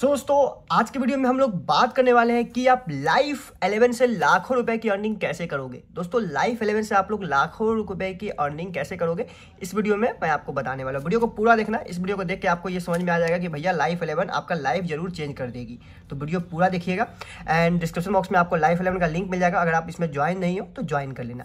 सो so, दोस्तों आज के वीडियो में हम लोग बात करने वाले हैं कि आप लाइफ एलेवन से लाखों रुपए की अर्निंग कैसे करोगे दोस्तों लाइफ एलेवन से आप लोग लाखों रुपए की अर्निंग कैसे करोगे इस वीडियो में मैं आपको बताने वाला हूँ वीडियो को पूरा देखना इस वीडियो को देख के आपको ये समझ में आ जाएगा कि भैया लाइफ एलेवन आपका लाइफ जरूर चेंज कर देगी तो वीडियो पूरा देखिएगा एंड डिस्क्रिप्शन बॉक्स में आपको लाइफ एलेवन का लिंक मिल जाएगा अगर आप इसमें ज्वाइन नहीं हो तो ज्वाइन कर लेना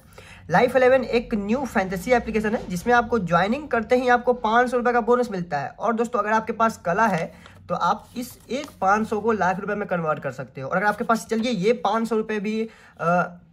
लाइफ एलेवन एक न्यू फैंटेसी एप्लीकेशन है जिसमें आपको ज्वाइनिंग करते ही आपको पाँच सौ का बोनस मिलता है और दोस्तों अगर आपके पास कला है तो आप इस एक पाँच सौ को लाख रुपए में कन्वर्ट कर सकते हो और अगर आपके पास चलिए ये पाँच सौ रुपये भी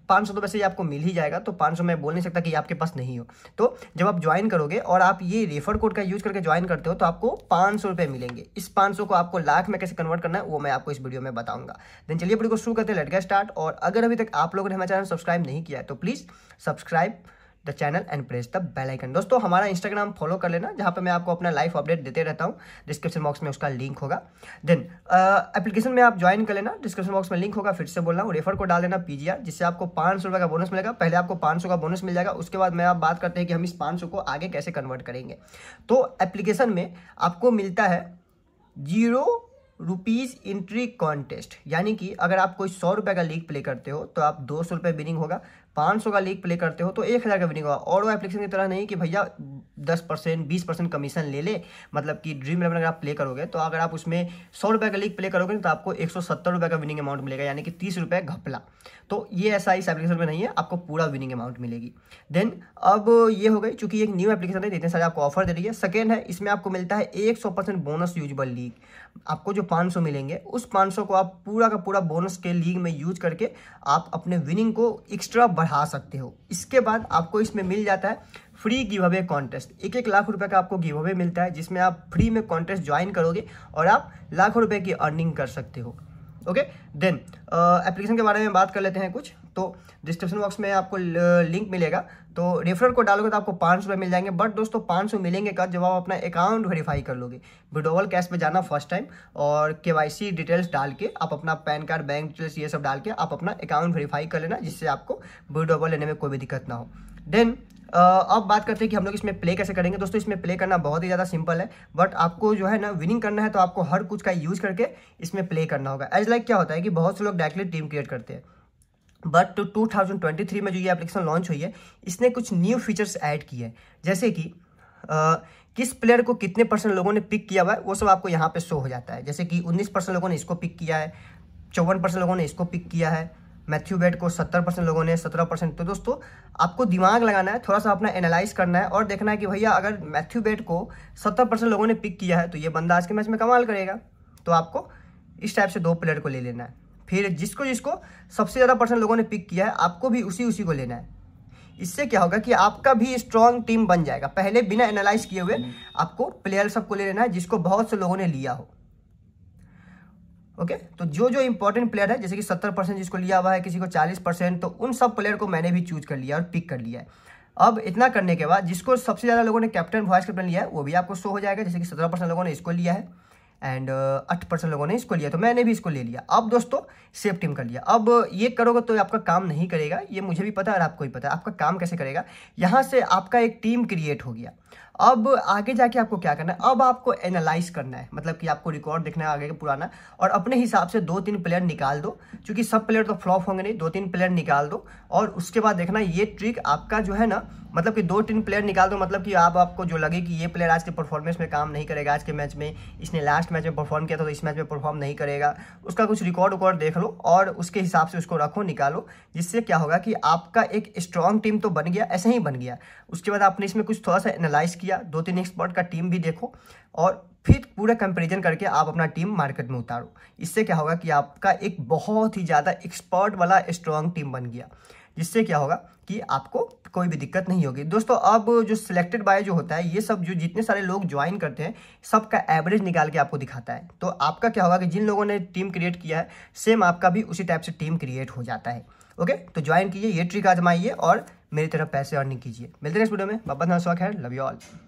पाँच सौ तो वैसे ही आपको मिल ही जाएगा तो पाँच सौ मैं बोल नहीं सकता कि आपके पास नहीं हो तो जब आप ज्वाइन करोगे और आप ये रेफर कोड का यूज़ करके ज्वाइन करते हो तो आपको पाँच सौ रुपये मिलेंगे इस पाँच सौ को आपको लाख में कैसे कन्वर्ट करना है वो मैं आपको इस वीडियो में बताऊंगा देन चलिए वीडियो को शुरू करते हैं लटका स्टार्ट और अगर अभी तक आप लोगों ने हमारे चैनल सब्सक्राइब नहीं किया है तो please subscribe the channel and press the bell icon दोस्तों हमारा इंस्टाग्राम फॉलो कर लेना जहाँ पे मैं आपको अपना लाइव अपडेट देते रहता हूँ डिस्क्रिप्शन बॉक्स में उसका लिंक होगा देन एप्लीकेशन में आप ज्वाइन कर लेना डिस्क्रिप्शन बॉक्स में लिंक होगा फिर से बोल रहा हूँ रेफर को डाल देना पीजीआर जिससे आपको पाँच का बोनस मिलेगा पहले आपको पाँच का बोनस मिल जाएगा उसके बाद मैं आप बात करते हैं कि हम इस पाँच को आगे कैसे कन्वर्ट करेंगे तो एप्लीकेशन में आपको मिलता है जीरो रुपीज़ इंट्री कॉन्टेस्ट यानी कि अगर आप कोई सौ रुपये का लीग प्ले करते हो तो आप दो सौ रुपये विनिंग होगा पाँच सौ का लीग प्ले करते हो तो एक हज़ार का विनिंग होगा और वो एप्लीकेशन की तरह नहीं कि भैया दस परसेंट बीस परसेंट कमीशन ले ले मतलब कि ड्रीम इलेवन अगर आप प्ले करोगे तो अगर आप उसमें सौ रुपये का लीग प्ले करोगे तो आपको एक सौ सत्तर रुपये का विनिंग अमाउंट मिलेगा यानी कि तीस रुपये घपला तो ये ऐसा इस एप्लीकेशन में नहीं है आपको पूरा विनिंग अमाउंट मिलेगी देन अब ये हो गई चूंकि एक न्यू एप्लीकेशन है जितने तो सारे आपको ऑफर दे रही है सेकेंड है इसमें आपको मिलता है एक सौ परसेंट बोनस यूजबल लीग आपको जो 500 मिलेंगे उस 500 को आप पूरा का पूरा बोनस के लीग में यूज करके आप अपने विनिंग को एक्स्ट्रा बढ़ा सकते हो इसके बाद आपको इसमें मिल जाता है फ्री गिव अवे कॉन्टेस्ट एक एक लाख रुपए का आपको गिव अवे मिलता है जिसमें आप फ्री में कॉन्टेस्ट ज्वाइन करोगे और आप लाखों रुपए की अर्निंग कर सकते हो ओके देन एप्लीकेशन के बारे में बात कर लेते हैं कुछ तो डिस्क्रिप्शन बॉक्स में आपको लिंक uh, मिलेगा तो रेफरल को डालोगे तो आपको पाँच रुपये मिल जाएंगे बट दोस्तों पाँच सौ मिलेंगे कब जब आप अपना अकाउंट वेरीफाई कर लोगे विड्रोवल कैश पे जाना फर्स्ट टाइम और के डिटेल्स डाल के आप अपना पैन कार्ड बैंक डिटेल्स ये सब डाल के आप अपना अकाउंट वेरीफाई कर लेना जिससे आपको विड्रोवल लेने में कोई भी दिक्कत ना हो देन Uh, अब बात करते हैं कि हम लोग इसमें प्ले कैसे करेंगे दोस्तों इसमें प्ले करना बहुत ही ज़्यादा सिंपल है बट आपको जो है ना विनिंग करना है तो आपको हर कुछ का यूज़ करके इसमें प्ले करना होगा एज लाइक like क्या होता है कि बहुत से लोग डायरेक्टली टीम क्रिएट करते हैं but two thousand twenty three में जो ये एप्लीकेशन लॉन्च हुई है इसने कुछ न्यू फीचर्स ऐड किए हैं जैसे कि आ, uh, किस प्लेयर को कितने परसेंट लोगों ने पिक किया हुआ है वो सब आपको यहाँ पे शो हो जाता है जैसे कि उन्नीस परसेंट लोगों ने इसको पिक किया है चौवन परसेंट लोगों ने इसको पिक किया है मैथ्यू बेट को सत्तर परसेंट लोगों ने सत्रह परसेंट तो दोस्तों आपको दिमाग लगाना है थोड़ा सा अपना एनालाइज करना है और देखना है कि भैया अगर मैथ्यू बेट को सत्तर परसेंट लोगों ने पिक किया है तो ये बंदा आज के मैच में कमाल करेगा तो आपको इस टाइप से दो प्लेयर को ले लेना है फिर जिसको जिसको सबसे ज़्यादा परसेंट लोगों ने पिक किया है आपको भी उसी उसी को लेना है इससे क्या होगा कि आपका भी स्ट्रांग टीम बन जाएगा पहले बिना एनालाइज किए हुए आपको प्लेयर सबको ले लेना है जिसको बहुत से लोगों ने लिया हो ओके तो जो जो इंपॉर्टेंट प्लेयर है जैसे कि सत्तर परसेंट जिसको लिया हुआ है किसी को चालीस परसेंट तो उन सब प्लेयर को मैंने भी चूज कर लिया और पिक कर लिया है अब इतना करने के बाद जिसको सबसे ज़्यादा लोगों ने कैप्टन वाइस कैप्टन लिया है वो भी आपको शो हो जाएगा जैसे कि सत्रह परसेंट लोगों ने इसको लिया है एंड आठ परसेंट लोगों ने इसको लिया तो मैंने भी इसको ले लिया अब दोस्तों सेफ टीम कर लिया अब ये करोगे तो आपका काम नहीं करेगा ये मुझे भी पता है और आपको भी पता है आपका काम कैसे करेगा यहाँ से आपका एक टीम क्रिएट हो गया अब आगे जाके आपको क्या करना है अब आपको एनालाइज करना है मतलब कि आपको रिकॉर्ड देखना है आगे का पुराना और अपने हिसाब से दो तीन प्लेयर निकाल दो क्योंकि सब प्लेयर तो फ्लॉप होंगे नहीं दो तीन प्लेयर निकाल दो और उसके बाद देखना ये ट्रिक आपका जो है ना मतलब कि दो तीन प्लेयर निकाल दो मतलब कि आप आपको जो लगे कि ये प्लेयर आज के परफॉर्मेंस में काम नहीं करेगा आज के मैच में इसने लास्ट मैच में परफॉर्म किया था तो इस मैच में परफॉर्म नहीं करेगा उसका कुछ रिकॉर्ड उकॉर्ड देख लो और उसके हिसाब से उसको रखो निकालो जिससे क्या होगा कि आपका एक स्ट्रॉन्ग टीम तो बन गया ऐसे ही बन गया उसके बाद आपने इसमें कुछ थोड़ा सा एनालाइज एनालाइज किया दो तीन एक्सपर्ट का टीम भी देखो और फिर पूरा कंपेरिजन करके आप अपना टीम मार्केट में उतारो इससे क्या होगा कि आपका एक बहुत ही ज़्यादा एक्सपर्ट वाला स्ट्रॉन्ग टीम बन गया जिससे क्या होगा कि आपको कोई भी दिक्कत नहीं होगी दोस्तों अब जो सिलेक्टेड बाय जो होता है ये सब जो जितने सारे लोग ज्वाइन करते हैं सबका एवरेज निकाल के आपको दिखाता है तो आपका क्या होगा कि जिन लोगों ने टीम क्रिएट किया है सेम आपका भी उसी टाइप से टीम क्रिएट हो जाता है ओके तो ज्वाइन कीजिए ये ट्रिक आजमाइए और मेरी तरफ पैसे अर्निंग कीजिए मिलते हैं नेक्स्ट वीडियो में बाबा नाम शौक है लव यू ऑल